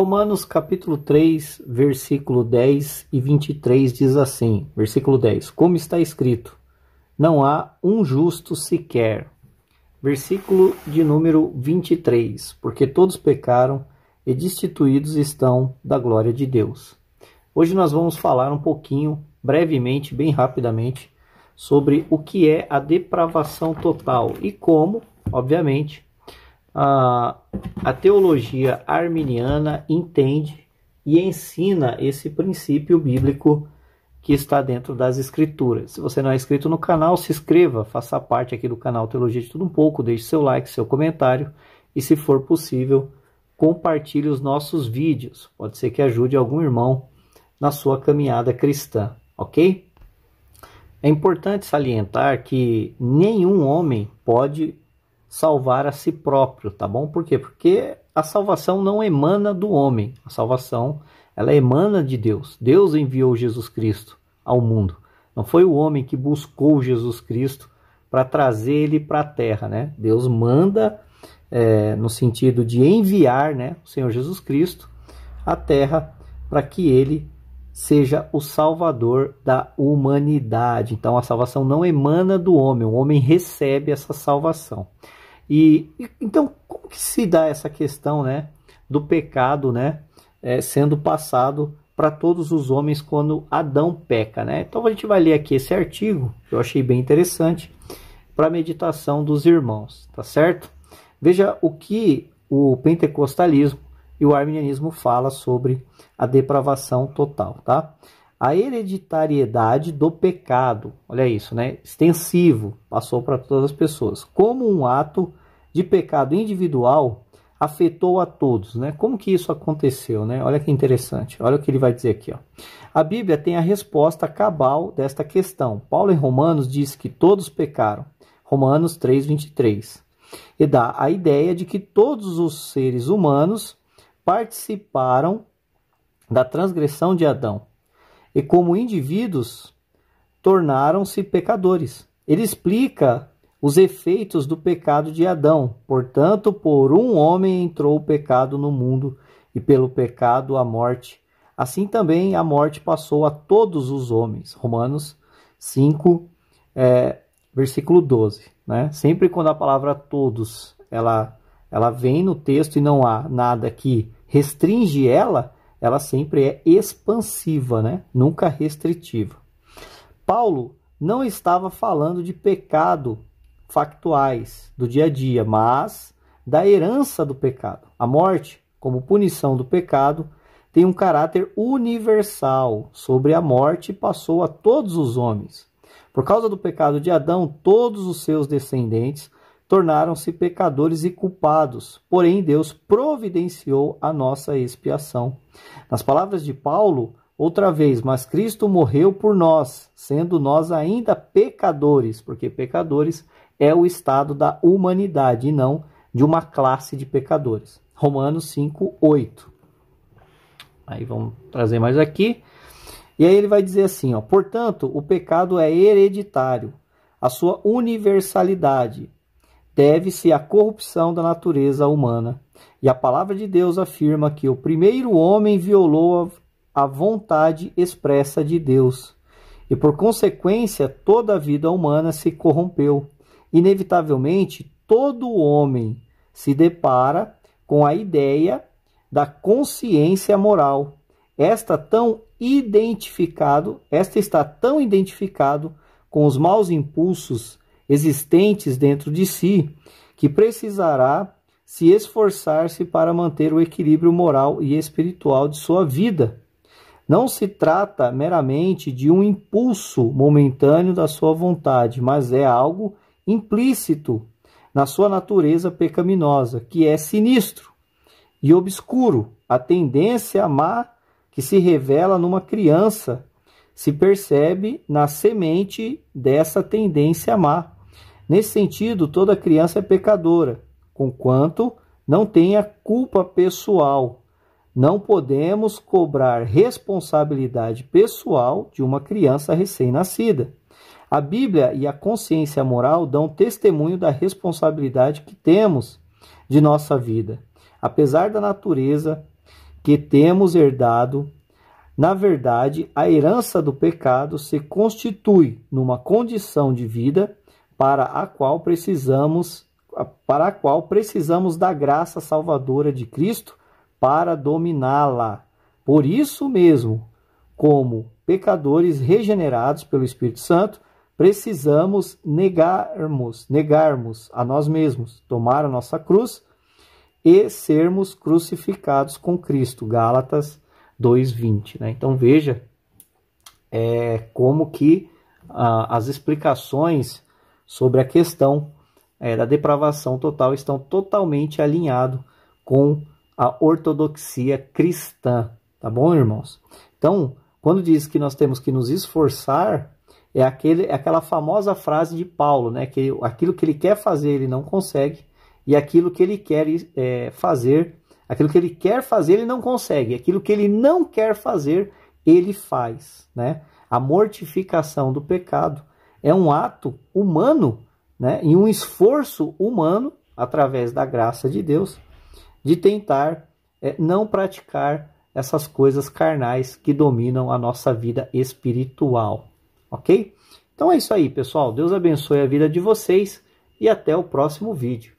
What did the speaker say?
Romanos capítulo 3, versículo 10 e 23 diz assim: versículo 10: Como está escrito, não há um justo sequer. Versículo de número 23: Porque todos pecaram e destituídos estão da glória de Deus. Hoje nós vamos falar um pouquinho, brevemente, bem rapidamente, sobre o que é a depravação total e como, obviamente, a, teologia arminiana entende e ensina esse princípio bíblico que está dentro das escrituras. Se você não é inscrito no canal, se inscreva, faça parte aqui do canal Teologia de Tudo Um Pouco, deixe seu like, seu comentário e, se for possível, compartilhe os nossos vídeos. Pode ser que ajude algum irmão na sua caminhada cristã, ok? É importante salientar que nenhum homem pode salvar a si próprio, tá bom? Por quê? Porque a salvação não emana do homem, a salvação ela emana de Deus. Deus enviou Jesus Cristo ao mundo. Não foi o homem que buscou Jesus Cristo para trazer ele para a terra, né? Deus manda é, no sentido de enviar, né, o Senhor Jesus Cristo à terra para que ele seja o salvador da humanidade. Então a salvação não emana do homem, o homem recebe essa salvação. E então como que se dá essa questão, né, do pecado, né, é, sendo passado para todos os homens quando Adão peca, né? Então a gente vai ler aqui esse artigo que eu achei bem interessante para meditação dos irmãos, tá certo? Veja o que o pentecostalismo e o arminianismo fala sobre a depravação total, tá? A hereditariedade do pecado, olha isso, né? Extensivo, passou para todas as pessoas. Como um ato de pecado individual afetou a todos, né? Como que isso aconteceu, né? Olha que interessante. Olha o que ele vai dizer aqui, ó. A Bíblia tem a resposta cabal desta questão. Paulo em Romanos diz que todos pecaram. Romanos 3:23. E dá a ideia de que todos os seres humanos participaram da transgressão de Adão e, como indivíduos, tornaram-se pecadores. Ele explica os efeitos do pecado de Adão. Portanto, por um homem entrou o pecado no mundo, e pelo pecado a morte. Assim também a morte passou a todos os homens. Romanos 5, é, versículo 12. Né? Sempre quando a palavra todos ela, ela vem no texto e não há nada que restringe ela, ela sempre é expansiva, né? nunca restritiva. Paulo não estava falando de pecado factuais do dia a dia, mas da herança do pecado. A morte, como punição do pecado, tem um caráter universal sobre a morte e passou a todos os homens. Por causa do pecado de Adão, todos os seus descendentes tornaram-se pecadores e culpados, porém Deus providenciou a nossa expiação. Nas palavras de Paulo, outra vez, mas Cristo morreu por nós, sendo nós ainda pecadores, porque pecadores é o estado da humanidade e não de uma classe de pecadores. Romanos 5, 8. Aí vamos trazer mais aqui. E aí ele vai dizer assim, ó, portanto, o pecado é hereditário, a sua universalidade, deve-se à corrupção da natureza humana. E a palavra de Deus afirma que o primeiro homem violou a vontade expressa de Deus. E por consequência, toda a vida humana se corrompeu. Inevitavelmente, todo homem se depara com a ideia da consciência moral. Esta tão identificado, esta está tão identificado com os maus impulsos existentes dentro de si, que precisará se esforçar-se para manter o equilíbrio moral e espiritual de sua vida. Não se trata meramente de um impulso momentâneo da sua vontade, mas é algo implícito na sua natureza pecaminosa, que é sinistro e obscuro, a tendência má que se revela numa criança se percebe na semente dessa tendência má. Nesse sentido, toda criança é pecadora, conquanto não tenha culpa pessoal. Não podemos cobrar responsabilidade pessoal de uma criança recém-nascida. A Bíblia e a consciência moral dão testemunho da responsabilidade que temos de nossa vida. Apesar da natureza que temos herdado, na verdade, a herança do pecado se constitui numa condição de vida para a qual precisamos para a qual precisamos da graça salvadora de Cristo para dominá-la. Por isso mesmo, como pecadores regenerados pelo Espírito Santo, precisamos negarmos, negarmos a nós mesmos, tomar a nossa cruz e sermos crucificados com Cristo. Gálatas 2:20, né? Então veja é, como que ah, as explicações sobre a questão é, da depravação total estão totalmente alinhados com a ortodoxia cristã, tá bom, irmãos? Então, quando diz que nós temos que nos esforçar, é, aquele, é aquela famosa frase de Paulo, né? Que aquilo que ele quer fazer ele não consegue, e aquilo que ele quer é, fazer, aquilo que ele quer fazer ele não consegue, aquilo que ele não quer fazer ele faz, né? A mortificação do pecado é um ato humano, né, e um esforço humano, através da graça de Deus, de tentar é, não praticar essas coisas carnais que dominam a nossa vida espiritual, ok? Então é isso aí, pessoal. Deus abençoe a vida de vocês e até o próximo vídeo.